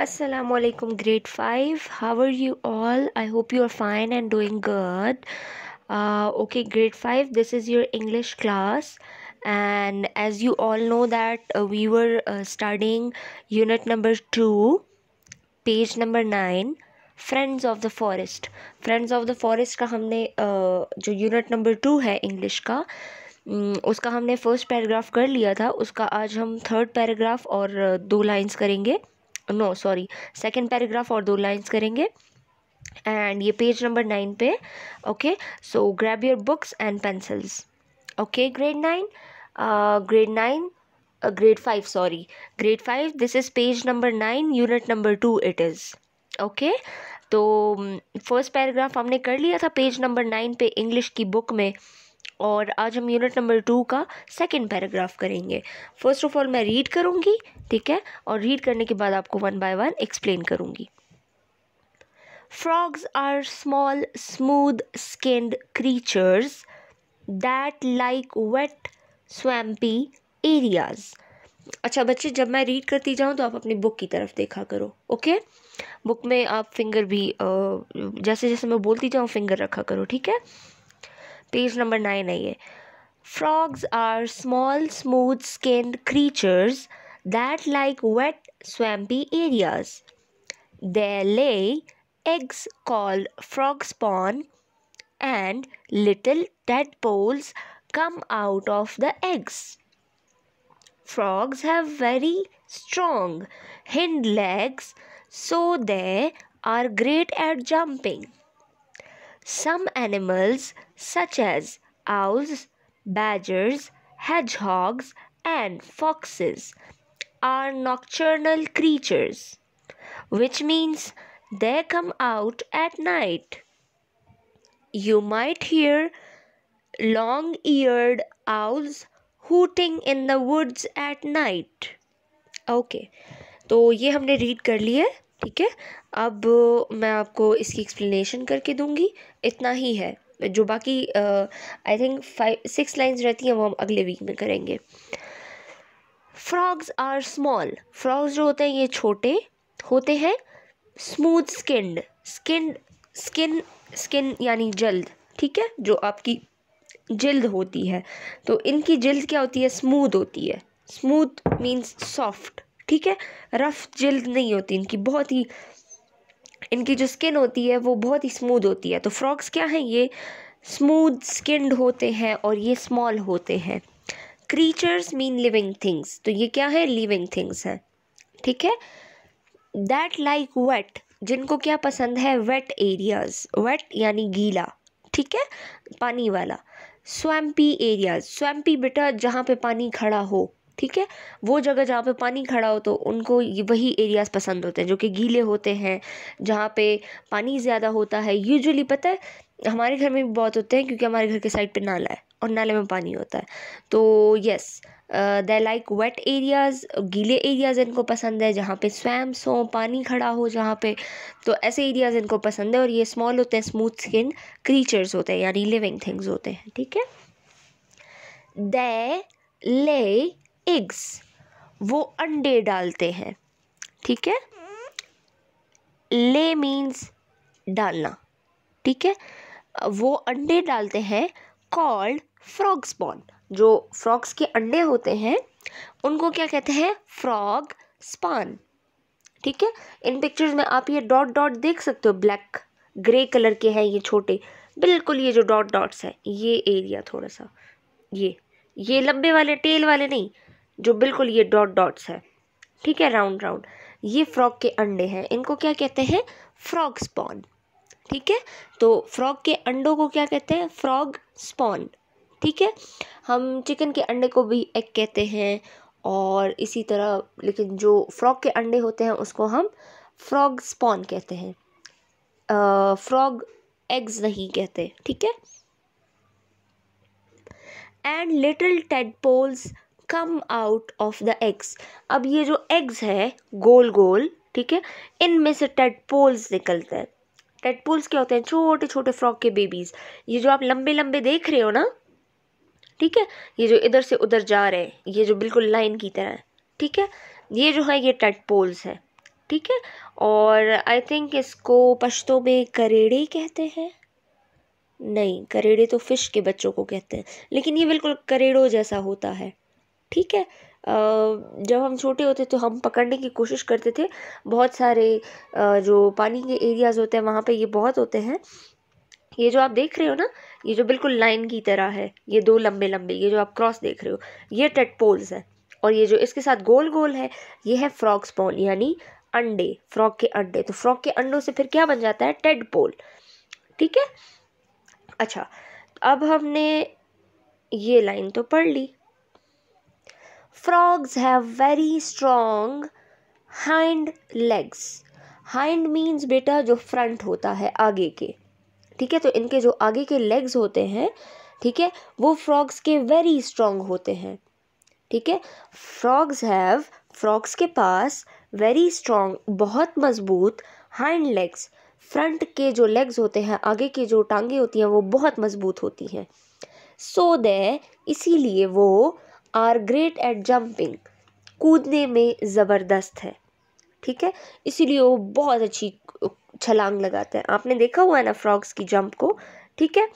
Aslam grade five how are you all I hope you are fine and doing good okay grade five this is your English class and as you all know that we were starting unit number two page number nine friends of the forest friends of the forest का हमने uh, जो unit number two है English का mm, उसका हमने first paragraph कर लिया था उसका आज हम थर्ड पैराग्राफ और uh, दो लाइंस करेंगे नो सॉरी सेकेंड पैराग्राफ और दो लाइन्स करेंगे एंड ये पेज नंबर नाइन पे okay so grab your books and pencils okay grade nine grade nine grade five sorry grade five this is page number nine unit number two it is okay तो first mm, paragraph हमने कर लिया था page number nine पे English की book में और आज हम यूनिट नंबर टू का सेकंड पैराग्राफ करेंगे फर्स्ट ऑफ ऑल मैं रीड करूँगी ठीक है और रीड करने के बाद आपको वन बाय वन एक्सप्लेन करूँगी frogs are small smooth skinned creatures that like wet swampy areas अच्छा बच्चे जब मैं रीड करती जाऊँ तो आप अपनी बुक की तरफ देखा करो ओके बुक में आप फिंगर भी जैसे जैसे मैं बोलती जाऊँ फिंगर रखा करो ठीक है Page number 9 है ये Frogs are small, smooth skinned creatures that like wet, swampy areas. They lay eggs called frog spawn, and little tadpoles come out of the eggs. Frogs have very strong hind legs, so they are great at jumping. Some animals such as owls, badgers, hedgehogs, and foxes, are nocturnal creatures, which means they come out at night. You might hear long eared owls hooting in the woods at night. okay. तो ये हमने read कर लिया है ठीक है अब मैं आपको इसकी एक्सप्लेनेशन करके दूंगी इतना ही है जो बाकी I think five six lines रहती हैं वो हम अगले वीक में करेंगे फ्रॉग्स आर स्मॉल फ्रॉग्स जो होते हैं ये छोटे होते हैं smooth skin skin skin skin यानी जल्द ठीक है जो आपकी जल्द होती है तो इनकी जल्द क्या होती है स्मूथ होती है स्मूथ मीन्स सॉफ्ट ठीक है रफ़ जल्द नहीं होती इनकी बहुत ही इनकी जो स्किन होती है वो बहुत ही स्मूद होती है तो फ्रॉक्स क्या हैं ये स्मूद स्किन्ड होते हैं और ये स्मॉल होते हैं क्रीचर्स मीन लिविंग थिंग्स तो ये क्या है लिविंग थिंग्स हैं ठीक है दैट लाइक वेट जिनको क्या पसंद है वेट एरियाज वेट यानी गीला ठीक है पानी वाला स्वैम्पी एरियाज स्वैम्पी बेटा जहाँ पे पानी खड़ा हो ठीक है वो जगह जहाँ पे पानी खड़ा हो तो उनको वही एरियाज़ पसंद होते हैं जो कि गीले होते हैं जहाँ पे पानी ज़्यादा होता है यूजुअली पता है हमारे घर में भी बहुत होते हैं क्योंकि हमारे घर के साइड पे नाला है और नाले में पानी होता है तो yes they like wet areas गीले एरियाज़ इनको पसंद है जहाँ पे स्वैम्स हों पानी खड़ा हो जहाँ पे तो ऐसे एरियाज़ इनको पसंद है और ये स्मॉल होते हैं स्मूथ स्किन क्रीचर्स होते हैं यानी लिविंग थिंग्स होते हैं ठीक है दे ले एग्स वो अंडे डालते हैं ठीक है ले मीन्स डालना ठीक है वो अंडे डालते हैं कॉल्ड फ्रॉग स्पॉन जो फ्रॉग्स के अंडे होते हैं उनको क्या कहते हैं फ्रॉग स्पॉन ठीक है इन पिक्चर्स में आप ये डॉट डॉट देख सकते हो ब्लैक ग्रे कलर के हैं ये छोटे बिल्कुल ये जो डॉट डॉट्स हैं ये एरिया थोड़ा सा ये ये लंबे वाले टेल वाले नहीं जो बिल्कुल ये डॉट डॉट्स है ठीक है राउंड राउंड ये फ्रॉग के अंडे हैं इनको क्या कहते हैं फ्रॉग स्पॉन ठीक है तो फ्रॉग के अंडों को क्या कहते हैं फ्रॉग स्पॉन ठीक है हम चिकन के अंडे को भी एग कहते हैं और इसी तरह लेकिन जो फ्रॉग के अंडे होते हैं उसको हम फ्रॉग स्पॉन कहते हैं फ्रॉग एग्स नहीं कहते ठीक है and little poles come out of the eggs अब ये जो एग्स है गोल गोल ठीक है इनमें से पोल्स निकलते हैं टेटपोल्स क्या होते हैं छोटे छोटे फ्रॉक के बेबीज़ ये जो आप लंबे लंबे देख रहे हो ना ठीक है ये जो इधर से उधर जा रहे हैं ये जो बिल्कुल लाइन की तरह है ठीक है ये जो है ये पोल्स है ठीक है और आई थिंक इसको पश्तो में करेड़े कहते हैं नहीं करेड़े तो फ़िश के बच्चों को कहते हैं लेकिन ये बिल्कुल करेड़ों जैसा होता है ठीक है जब हम छोटे होते तो हम पकड़ने की कोशिश करते थे बहुत सारे जो पानी के एरियाज़ होते हैं वहाँ पे ये बहुत होते हैं ये जो आप देख रहे हो ना ये जो बिल्कुल लाइन की तरह है ये दो लंबे लंबे ये जो आप क्रॉस देख रहे हो ये पोल्स है और ये जो इसके साथ गोल गोल है ये है फ्रॉग स्पॉन यानी अंडे फ्रॉक के अंडे तो फ़्रॉक के अंडों से फिर क्या बन जाता है टेडपोल ठीक है अच्छा अब हमने ये लाइन तो पढ़ ली frogs have very strong hind legs hind means बेटा जो front होता है आगे के ठीक है तो इनके जो आगे के legs होते हैं ठीक है वो frogs के very strong होते हैं ठीक है frogs have frogs के पास very strong बहुत मजबूत hind legs front के जो legs होते हैं आगे की जो टांगे होती हैं वो बहुत मजबूत होती हैं so they इसीलिए वो आर ग्रेट एट जंपिंग कूदने में ज़बरदस्त है ठीक है इसीलिए वो बहुत अच्छी छलांग लगाते हैं आपने देखा हुआ है ना फ्रॉग्स की जंप को ठीक है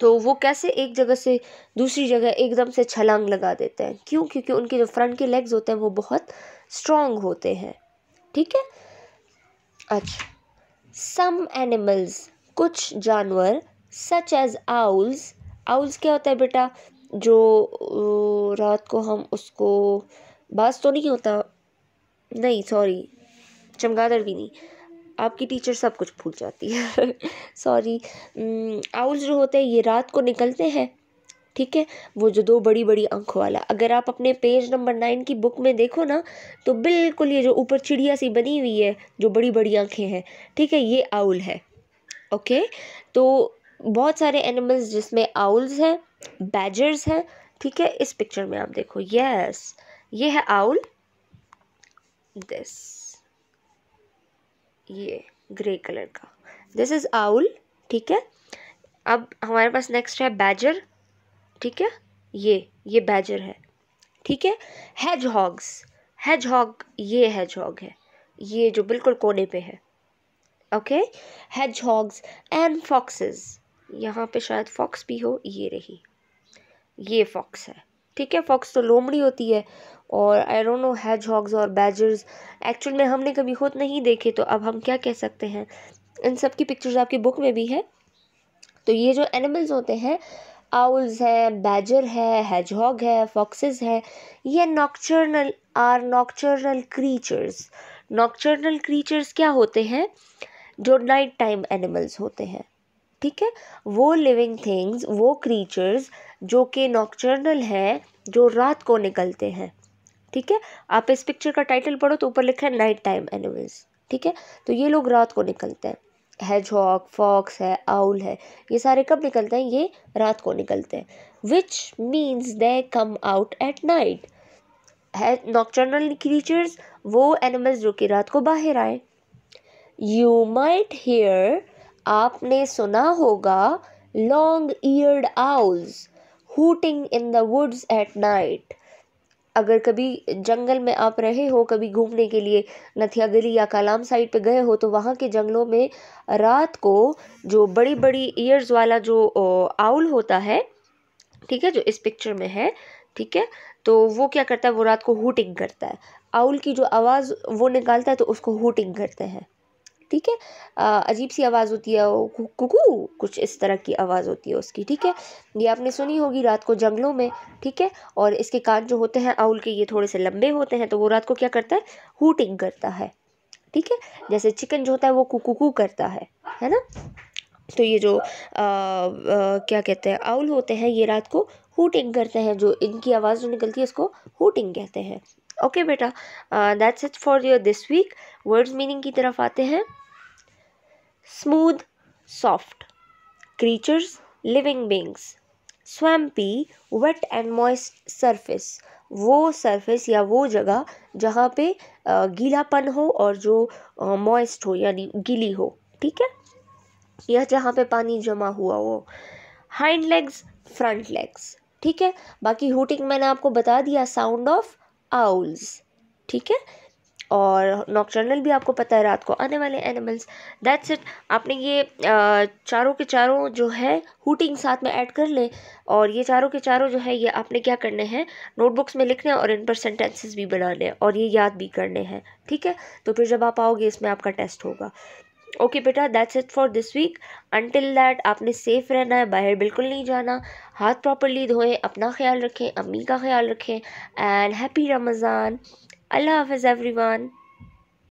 तो वो कैसे एक जगह से दूसरी जगह एकदम से छलांग लगा देते हैं क्यों क्योंकि उनके जो फ्रंट के लेग्स होते हैं वो बहुत स्ट्रॉन्ग होते हैं ठीक है अच्छा सम एनिमल्स कुछ जानवर सच एज आउल्स आउल्स क्या होता है बेटा जो रात को हम उसको बास तो नहीं होता नहीं सॉरी चमगादड़ भी नहीं आपकी टीचर सब कुछ भूल जाती है सॉरी आउल्स जो होते हैं ये रात को निकलते हैं ठीक है वो जो दो बड़ी बड़ी आंखों वाला अगर आप अपने पेज नंबर नाइन की बुक में देखो ना तो बिल्कुल ये जो ऊपर चिड़िया सी बनी हुई है जो बड़ी बड़ी आंखें हैं ठीक है ये आउल है ओके तो बहुत सारे एनिमल्स जिसमें आउल्स हैं बैजर्स हैं ठीक है इस पिक्चर में आप देखो यस ये है आउल दिस ये ग्रे कलर का दिस इज़ आउल ठीक है अब हमारे पास नेक्स्ट है बैजर ठीक है ये ये बैजर है ठीक है हैज हॉग्स हैज हॉग ये हैज हॉग है ये जो बिल्कुल कोने पे है okay hedgehogs and foxes यहाँ पे शायद फॉक्स भी हो ये रही ये फॉक्स है ठीक है फॉक्स तो लोमड़ी होती है और I don't know hedgehogs और बैजर्स एक्चुअल में हमने कभी खुद नहीं देखे तो अब हम क्या कह सकते हैं इन सब की पिक्चर्स आपकी बुक में भी है तो ये जो एनिमल्स होते हैं आउल्स हैं बैजर है हैजहॉग है फॉक्सेस है ये nocturnal are nocturnal creatures nocturnal creatures क्या होते हैं जो नाइट टाइम एनिमल्स होते हैं ठीक है वो लिविंग थिंग्स वो क्रीचर्स जो कि नॉक्चर्नल हैं जो रात को निकलते हैं ठीक है आप इस पिक्चर का टाइटल पढ़ो तो ऊपर लिखा है नाइट टाइम एनिमल्स ठीक है तो ये लोग रात को निकलते हैं हैज हॉक फॉक्स है आउल है ये सारे कब निकलते हैं ये रात को निकलते हैं which means they come out at night है नॉक्चर्नल क्रीचर्स वो एनिमल्स जो कि रात को बाहर आए यू माइट हेयर आपने सुना होगा long eared owls hooting in the woods at night अगर कभी जंगल में आप रहे हो कभी घूमने के लिए नथिया गली या कालाम साइड पे गए हो तो वहाँ के जंगलों में रात को जो बड़ी बड़ी ईयर्स वाला जो आउल होता है ठीक है जो इस पिक्चर में है ठीक है तो वो क्या करता है वो रात को हूटिंग करता है आउल की जो आवाज़ वो निकालता है तो उसको हूटिंग करते हैं ठीक है अजीब सी आवाज़ होती है वो कुकू कुछ इस तरह की आवाज़ होती है उसकी ठीक है ये आपने सुनी होगी रात को जंगलों में ठीक है और इसके कान जो होते हैं आउल के ये थोड़े से लंबे होते हैं तो वो रात को क्या करता है हूटिंग करता है ठीक है जैसे चिकन जो होता है वो कुकू करता है है ना तो ये जो आ, आ, क्या कहते हैं आउल होते हैं ये रात को हूटिंग करते हैं जो इनकी आवाज़ जो निकलती है इसको हूटिंग कहते हैं ओके बेटा that's it for your this week words meaning की तरफ आते हैं smooth soft creatures living beings swampy wet and moist surface वो सरफेस या वो जगह जहाँ पे uh, गीलापन हो और जो मॉइस्ट uh, हो यानी गीली हो ठीक है या जहाँ पे पानी जमा हुआ हो हाइंड लेग्स फ्रंट लेग्स ठीक है बाकी हुटिंग मैंने आपको बता दिया साउंड ऑफ आउल्स ठीक है और नॉक्टर्नल भी आपको पता है रात को आने वाले एनिमल्स दैट्स इट आपने ये चारों के चारों जो है हुटिंग साथ में ऐड कर लें और ये चारों के चारों जो है ये आपने क्या करने हैं नोटबुक्स में लिखने और इन पर सेंटेंसेस भी बनाने लें और ये याद भी करने हैं ठीक है तो फिर जब आप आओगे इसमें आपका टेस्ट होगा ओके बेटा that's it for this week until that आपने सेफ रहना है बाहर बिल्कुल नहीं जाना हाथ प्रॉपरली धोएं अपना ख्याल रखें अम्मी का ख्याल रखें एंड हैप्पी रमज़ान अल्लाह हाफ एवरी वन